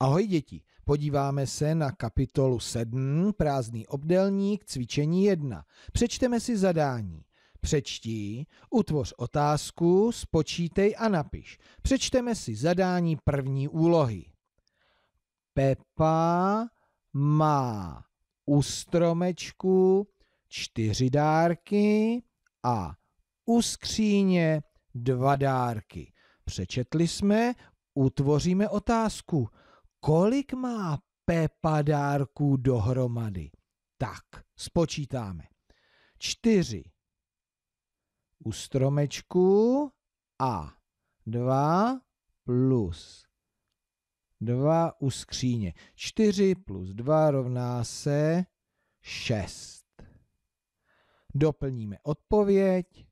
Ahoj děti, podíváme se na kapitolu 7, prázdný obdelník, cvičení 1. Přečteme si zadání. Přečti, utvoř otázku, spočítej a napiš. Přečteme si zadání první úlohy. Pepa má u stromečku čtyři dárky a u skříně dva dárky. Přečetli jsme, utvoříme otázku kolik má Pepa dárků dohromady. Tak, spočítáme. Čtyři u stromečku a dva plus dva u skříně. Čtyři plus dva rovná se šest. Doplníme odpověď.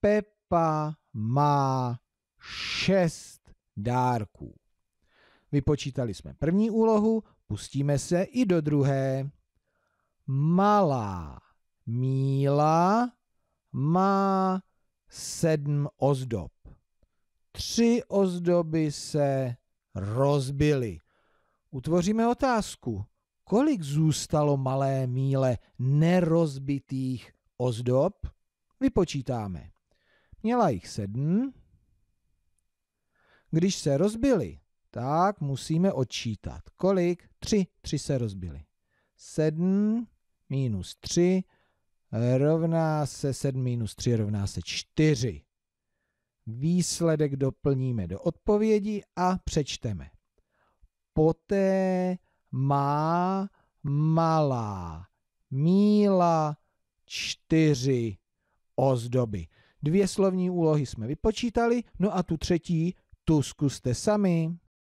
Pepa má šest dárků. Vypočítali jsme první úlohu, pustíme se i do druhé. Malá míla má sedm ozdob. Tři ozdoby se rozbily. Utvoříme otázku. Kolik zůstalo malé míle nerozbitých ozdob? Vypočítáme. Měla jich sedm. Když se rozbily, tak musíme odčítat. Kolik? 3. 3 se rozbily. 7 minus 3 rovná se 7 minus 3 rovná se 4. Výsledek doplníme do odpovědi a přečteme. Poté má malá míla čtyři ozdoby. Dvě slovní úlohy jsme vypočítali, no a tu třetí, tu zkuste sami.